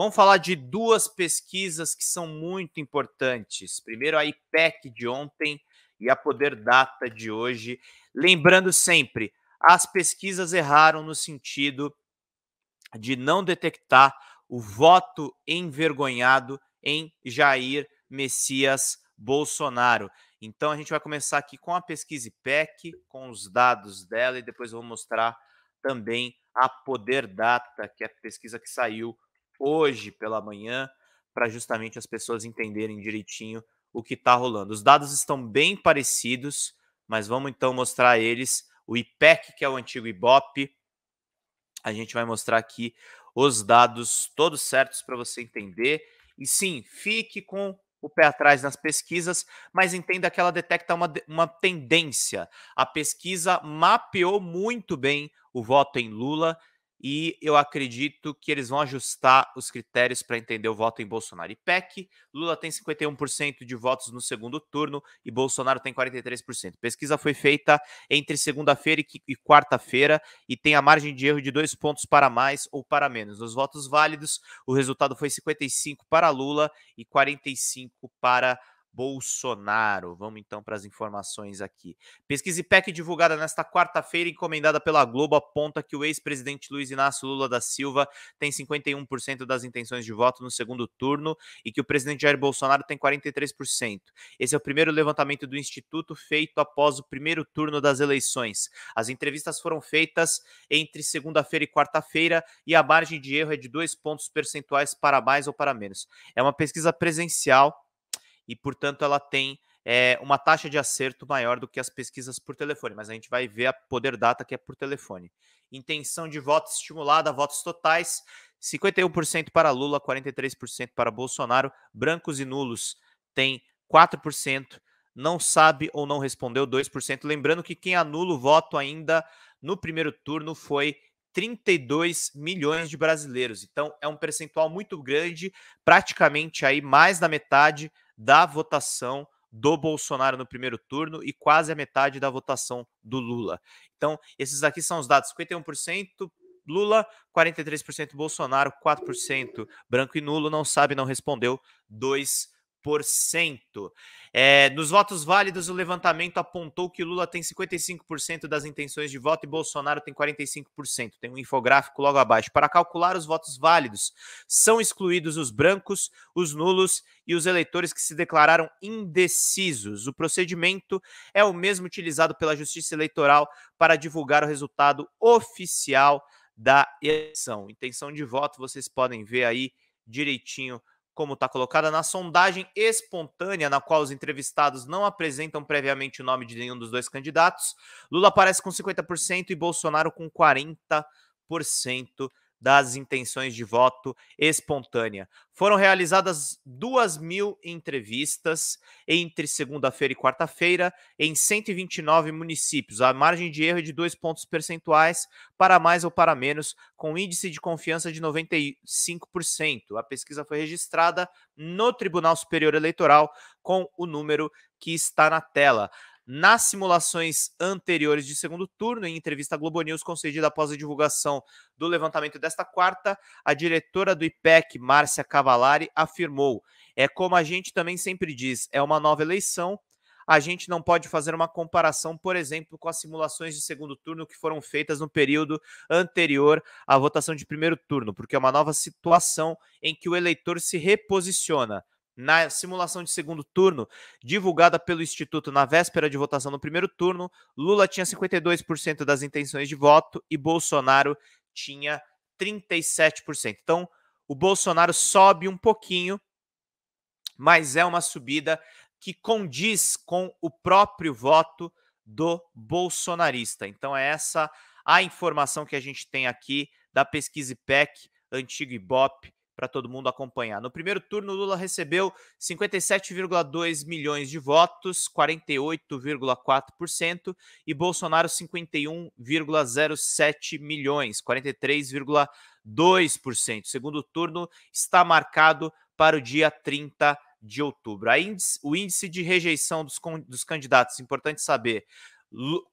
Vamos falar de duas pesquisas que são muito importantes. Primeiro, a IPEC de ontem e a Poder Data de hoje. Lembrando sempre, as pesquisas erraram no sentido de não detectar o voto envergonhado em Jair Messias Bolsonaro. Então, a gente vai começar aqui com a pesquisa IPEC, com os dados dela, e depois eu vou mostrar também a Poder Data, que é a pesquisa que saiu hoje pela manhã, para justamente as pessoas entenderem direitinho o que está rolando. Os dados estão bem parecidos, mas vamos então mostrar eles. O IPEC, que é o antigo IBOP, a gente vai mostrar aqui os dados todos certos para você entender. E sim, fique com o pé atrás nas pesquisas, mas entenda que ela detecta uma, uma tendência. A pesquisa mapeou muito bem o voto em Lula e eu acredito que eles vão ajustar os critérios para entender o voto em Bolsonaro e PEC. Lula tem 51% de votos no segundo turno e Bolsonaro tem 43%. Pesquisa foi feita entre segunda-feira e quarta-feira e tem a margem de erro de dois pontos para mais ou para menos. Nos votos válidos, o resultado foi 55 para Lula e 45 para Bolsonaro. Vamos então para as informações aqui. Pesquisa IPEC divulgada nesta quarta-feira, encomendada pela Globo, aponta que o ex-presidente Luiz Inácio Lula da Silva tem 51% das intenções de voto no segundo turno e que o presidente Jair Bolsonaro tem 43%. Esse é o primeiro levantamento do Instituto feito após o primeiro turno das eleições. As entrevistas foram feitas entre segunda-feira e quarta-feira e a margem de erro é de dois pontos percentuais para mais ou para menos. É uma pesquisa presencial e, portanto, ela tem é, uma taxa de acerto maior do que as pesquisas por telefone, mas a gente vai ver a Poder Data que é por telefone. Intenção de voto estimulada, votos totais, 51% para Lula, 43% para Bolsonaro, brancos e nulos tem 4%, não sabe ou não respondeu 2%. Lembrando que quem anula o voto ainda no primeiro turno foi 32 milhões de brasileiros. Então é um percentual muito grande, praticamente aí mais da metade da votação do Bolsonaro no primeiro turno e quase a metade da votação do Lula. Então, esses aqui são os dados: 51% Lula, 43% Bolsonaro, 4% branco e nulo, não sabe, não respondeu, 2%. É, nos votos válidos, o levantamento apontou que Lula tem 55% das intenções de voto e Bolsonaro tem 45%. Tem um infográfico logo abaixo. Para calcular os votos válidos, são excluídos os brancos, os nulos e os eleitores que se declararam indecisos. O procedimento é o mesmo utilizado pela Justiça Eleitoral para divulgar o resultado oficial da eleição. Intenção de voto, vocês podem ver aí direitinho como está colocada, na sondagem espontânea, na qual os entrevistados não apresentam previamente o nome de nenhum dos dois candidatos, Lula aparece com 50% e Bolsonaro com 40% das intenções de voto espontânea. Foram realizadas 2 mil entrevistas entre segunda-feira e quarta-feira em 129 municípios. A margem de erro é de 2 pontos percentuais, para mais ou para menos, com índice de confiança de 95%. A pesquisa foi registrada no Tribunal Superior Eleitoral com o número que está na tela. Nas simulações anteriores de segundo turno, em entrevista à Globo News concedida após a divulgação do levantamento desta quarta, a diretora do IPEC, Márcia Cavalari, afirmou: é como a gente também sempre diz, é uma nova eleição. A gente não pode fazer uma comparação, por exemplo, com as simulações de segundo turno que foram feitas no período anterior à votação de primeiro turno, porque é uma nova situação em que o eleitor se reposiciona. Na simulação de segundo turno, divulgada pelo Instituto na véspera de votação no primeiro turno, Lula tinha 52% das intenções de voto e Bolsonaro tinha 37%. Então, o Bolsonaro sobe um pouquinho, mas é uma subida que condiz com o próprio voto do bolsonarista. Então, é essa a informação que a gente tem aqui da pesquisa IPEC, antigo IBOP, para todo mundo acompanhar. No primeiro turno, Lula recebeu 57,2 milhões de votos, 48,4%, e Bolsonaro 51,07 milhões, 43,2%. segundo turno está marcado para o dia 30 de outubro. Índice, o índice de rejeição dos, dos candidatos, importante saber,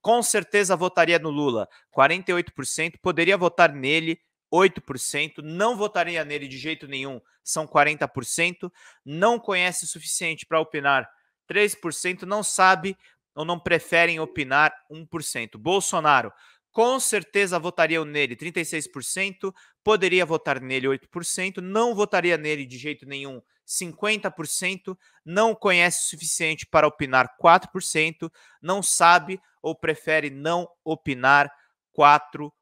com certeza votaria no Lula, 48%, poderia votar nele, 8%, não votaria nele de jeito nenhum, são 40%, não conhece o suficiente para opinar, 3%, não sabe ou não preferem opinar, 1%. Bolsonaro, com certeza votaria nele, 36%, poderia votar nele, 8%, não votaria nele de jeito nenhum, 50%, não conhece o suficiente para opinar, 4%, não sabe ou prefere não opinar, 4%.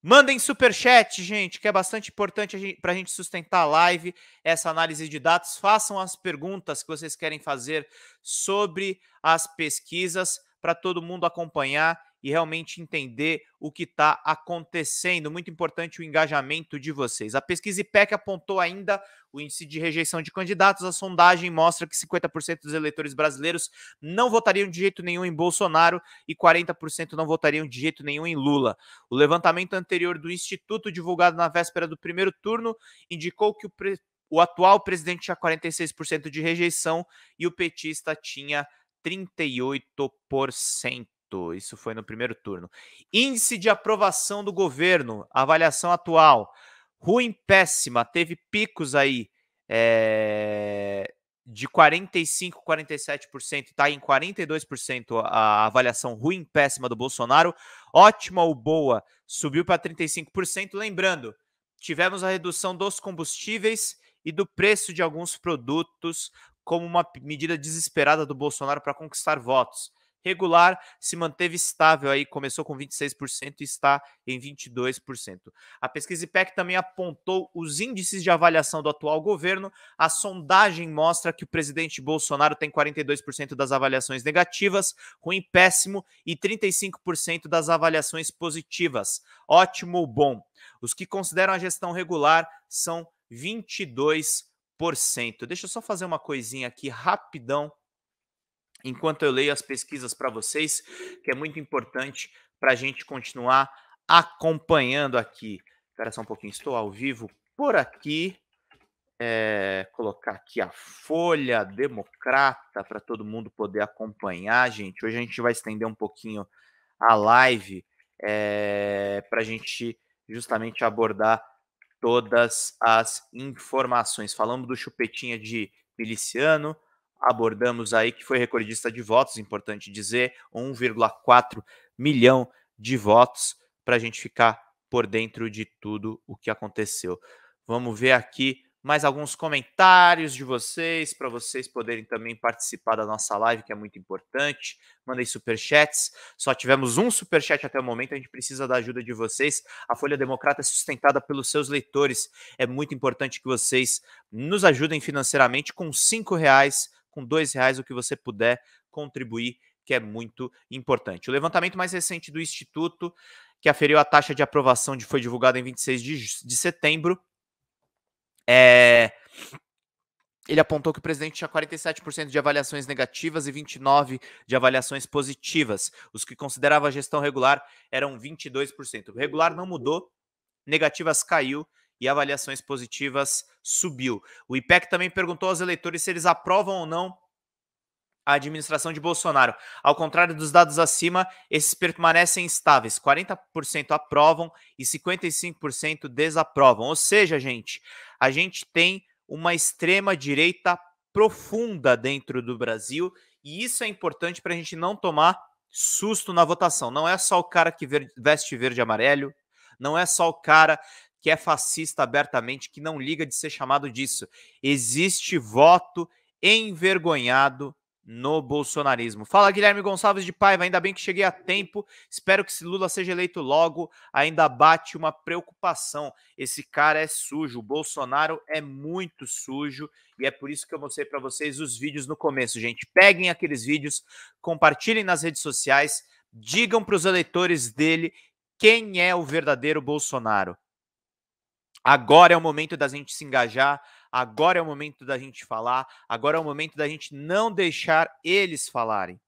Mandem superchat, gente, que é bastante importante para a gente sustentar a live, essa análise de dados. Façam as perguntas que vocês querem fazer sobre as pesquisas para todo mundo acompanhar e realmente entender o que está acontecendo. Muito importante o engajamento de vocês. A pesquisa IPEC apontou ainda o índice de rejeição de candidatos. A sondagem mostra que 50% dos eleitores brasileiros não votariam de jeito nenhum em Bolsonaro e 40% não votariam de jeito nenhum em Lula. O levantamento anterior do Instituto, divulgado na véspera do primeiro turno, indicou que o, pre... o atual presidente tinha 46% de rejeição e o petista tinha 38%. Isso foi no primeiro turno. Índice de aprovação do governo, avaliação atual. Ruim, péssima. Teve picos aí é, de 45, 47%. Está em 42% a avaliação ruim, péssima do Bolsonaro. Ótima ou boa subiu para 35%. Lembrando, tivemos a redução dos combustíveis e do preço de alguns produtos como uma medida desesperada do Bolsonaro para conquistar votos regular, se manteve estável aí, começou com 26% e está em 22%. A pesquisa IPEC também apontou os índices de avaliação do atual governo. A sondagem mostra que o presidente Bolsonaro tem 42% das avaliações negativas, ruim péssimo e 35% das avaliações positivas, ótimo ou bom. Os que consideram a gestão regular são 22%. Deixa eu só fazer uma coisinha aqui rapidão enquanto eu leio as pesquisas para vocês, que é muito importante para a gente continuar acompanhando aqui. Espera só um pouquinho, estou ao vivo por aqui. É, colocar aqui a folha democrata para todo mundo poder acompanhar, gente. Hoje a gente vai estender um pouquinho a live é, eh, para a gente justamente abordar todas as informações. Falamos do chupetinha de miliciano, abordamos aí, que foi recordista de votos, importante dizer, 1,4 milhão de votos, para a gente ficar por dentro de tudo o que aconteceu. Vamos ver aqui mais alguns comentários de vocês, para vocês poderem também participar da nossa live, que é muito importante. Mandem superchats. Só tivemos um superchat até o momento, a gente precisa da ajuda de vocês. A Folha Democrata é sustentada pelos seus leitores. É muito importante que vocês nos ajudem financeiramente com cinco reais com dois reais o que você puder contribuir, que é muito importante. O levantamento mais recente do Instituto, que aferiu a taxa de aprovação, de, foi divulgado em 26 de, de setembro, é, ele apontou que o presidente tinha 47% de avaliações negativas e 29% de avaliações positivas. Os que considerava a gestão regular eram 22%. O regular não mudou, negativas caiu e avaliações positivas subiu. O IPEC também perguntou aos eleitores se eles aprovam ou não a administração de Bolsonaro. Ao contrário dos dados acima, esses permanecem estáveis. 40% aprovam e 55% desaprovam. Ou seja, gente, a gente tem uma extrema direita profunda dentro do Brasil e isso é importante para a gente não tomar susto na votação. Não é só o cara que veste verde e amarelo, não é só o cara que é fascista abertamente, que não liga de ser chamado disso. Existe voto envergonhado no bolsonarismo. Fala Guilherme Gonçalves de Paiva, ainda bem que cheguei a tempo. Espero que se Lula seja eleito logo, ainda bate uma preocupação. Esse cara é sujo, o Bolsonaro é muito sujo e é por isso que eu mostrei para vocês os vídeos no começo, gente. Peguem aqueles vídeos, compartilhem nas redes sociais, digam para os eleitores dele quem é o verdadeiro Bolsonaro. Agora é o momento da gente se engajar, agora é o momento da gente falar, agora é o momento da gente não deixar eles falarem.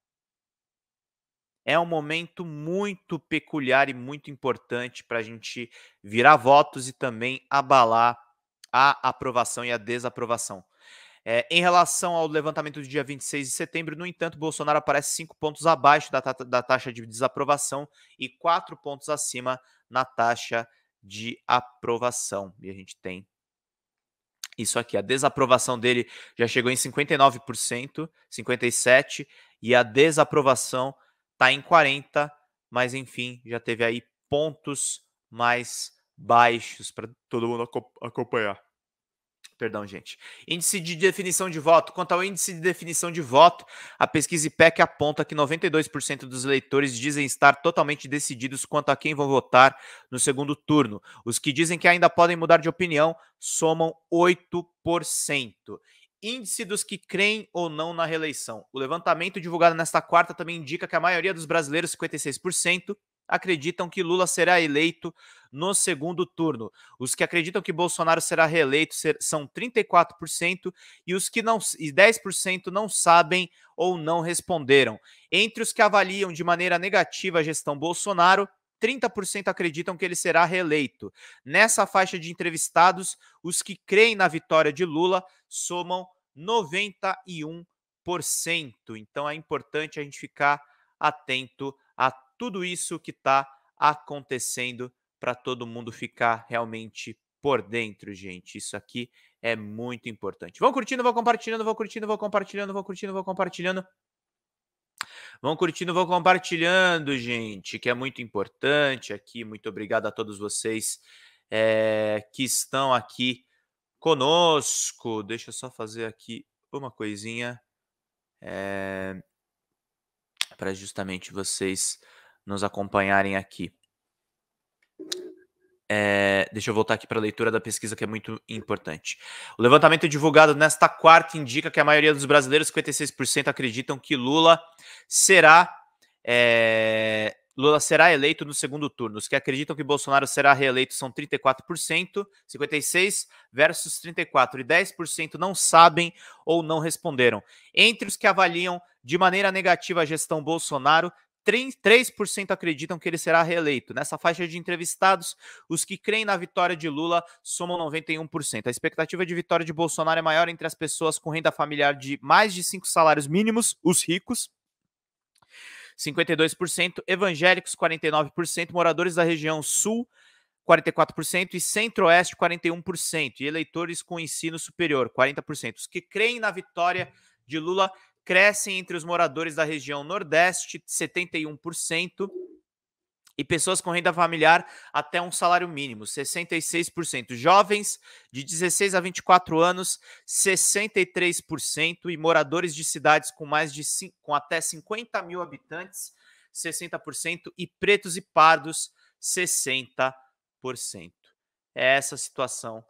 É um momento muito peculiar e muito importante para a gente virar votos e também abalar a aprovação e a desaprovação. É, em relação ao levantamento do dia 26 de setembro, no entanto, Bolsonaro aparece cinco pontos abaixo da, da taxa de desaprovação e quatro pontos acima na taxa de de aprovação. E a gente tem isso aqui. A desaprovação dele já chegou em 59%, 57%, e a desaprovação está em 40%, mas enfim, já teve aí pontos mais baixos para todo mundo acompanhar perdão, gente. Índice de definição de voto. Quanto ao índice de definição de voto, a pesquisa IPEC aponta que 92% dos eleitores dizem estar totalmente decididos quanto a quem vão votar no segundo turno. Os que dizem que ainda podem mudar de opinião somam 8%. Índice dos que creem ou não na reeleição. O levantamento divulgado nesta quarta também indica que a maioria dos brasileiros, 56%, acreditam que Lula será eleito no segundo turno. Os que acreditam que Bolsonaro será reeleito são 34% e os que não e 10% não sabem ou não responderam. Entre os que avaliam de maneira negativa a gestão Bolsonaro, 30% acreditam que ele será reeleito. Nessa faixa de entrevistados, os que creem na vitória de Lula somam 91%. Então é importante a gente ficar atento a tudo isso que está acontecendo para todo mundo ficar realmente por dentro, gente. Isso aqui é muito importante. Vão curtindo, vão compartilhando, vão curtindo, vão compartilhando, vão curtindo, vão compartilhando. Vão curtindo, vão compartilhando, gente, que é muito importante aqui. Muito obrigado a todos vocês é, que estão aqui conosco. Deixa eu só fazer aqui uma coisinha é, eh, para justamente vocês nos acompanharem aqui. É, deixa eu voltar aqui para a leitura da pesquisa que é muito importante. O levantamento divulgado nesta quarta indica que a maioria dos brasileiros, 56%, acreditam que Lula será é, Lula será eleito no segundo turno. Os que acreditam que Bolsonaro será reeleito são 34%, 56 versus 34 e 10% não sabem ou não responderam. Entre os que avaliam de maneira negativa a gestão Bolsonaro, 3% acreditam que ele será reeleito. Nessa faixa de entrevistados, os que creem na vitória de Lula somam 91%. A expectativa de vitória de Bolsonaro é maior entre as pessoas com renda familiar de mais de cinco salários mínimos, os ricos. 52%, evangélicos 49%, moradores da região sul 44% e centro-oeste 41% e eleitores com ensino superior 40%. Os que creem na vitória de Lula crescem entre os moradores da região Nordeste, 71%, e pessoas com renda familiar até um salário mínimo, 66%. Jovens de 16 a 24 anos, 63%, e moradores de cidades com mais de com até 50 mil habitantes, 60%, e pretos e pardos, 60%. É essa situação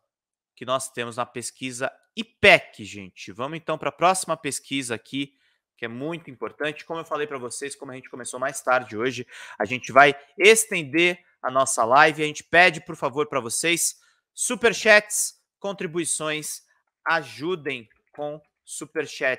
que nós temos na pesquisa IPEC, gente. Vamos então para a próxima pesquisa aqui, que é muito importante. Como eu falei para vocês, como a gente começou mais tarde hoje, a gente vai estender a nossa live. A gente pede, por favor, para vocês, superchats, contribuições, ajudem com superchats.